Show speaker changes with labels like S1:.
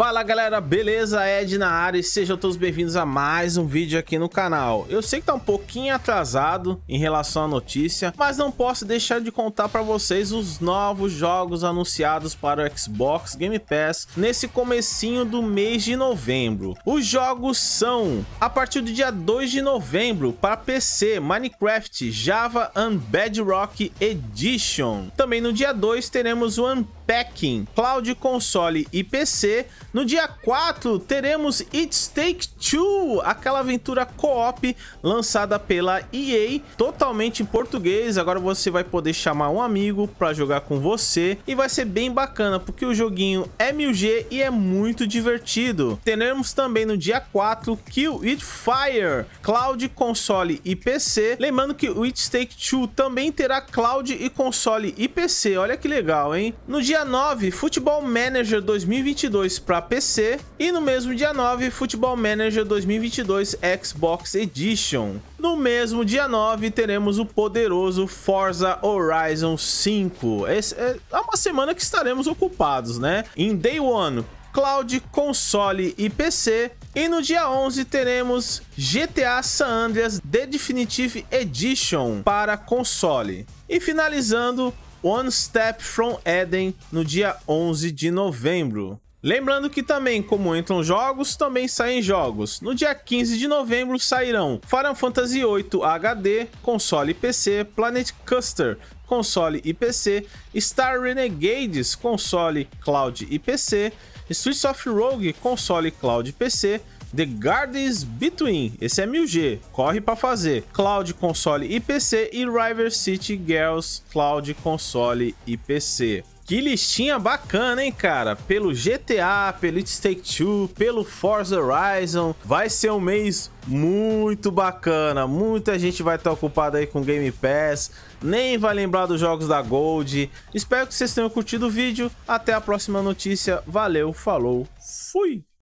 S1: Fala galera, beleza? Ed na área e sejam todos bem-vindos a mais um vídeo aqui no canal. Eu sei que tá um pouquinho atrasado em relação à notícia, mas não posso deixar de contar para vocês os novos jogos anunciados para o Xbox Game Pass nesse comecinho do mês de novembro. Os jogos são, a partir do dia 2 de novembro, para PC, Minecraft, Java and Bedrock Edition. Também no dia 2 teremos o Unpacking, Cloud Console e PC, no dia 4, teremos It's Take Two, aquela aventura co-op lançada pela EA, totalmente em português. Agora você vai poder chamar um amigo para jogar com você e vai ser bem bacana, porque o joguinho é 1000G e é muito divertido. Teremos também no dia 4 Kill It Fire, cloud, console e PC. Lembrando que o It's Take Two também terá cloud e console e PC. Olha que legal, hein? No dia 9, Football Manager 2022 para para PC e no mesmo dia 9, Futebol Manager 2022 Xbox Edition. No mesmo dia 9, teremos o poderoso Forza Horizon 5. Esse é, é uma semana que estaremos ocupados, né? Em Day One, Cloud, console e PC. E no dia 11 teremos GTA San Andreas The Definitive Edition para console. E finalizando, One Step from Eden no dia 11 de novembro. Lembrando que também, como entram jogos, também saem jogos. No dia 15 de novembro sairão Final Fantasy VIII HD, console e PC, Planet Custer, console e PC, Star Renegades, console, cloud e PC, Streets of Rogue, console, cloud e PC, The Gardens Between, esse é 1000G, corre para fazer. Cloud, console e PC e River City Girls, cloud, console e PC. Que listinha bacana, hein, cara? Pelo GTA, pelo It's Take Two, pelo Forza Horizon. Vai ser um mês muito bacana. Muita gente vai estar tá ocupada aí com Game Pass. Nem vai lembrar dos jogos da Gold. Espero que vocês tenham curtido o vídeo. Até a próxima notícia. Valeu, falou, fui!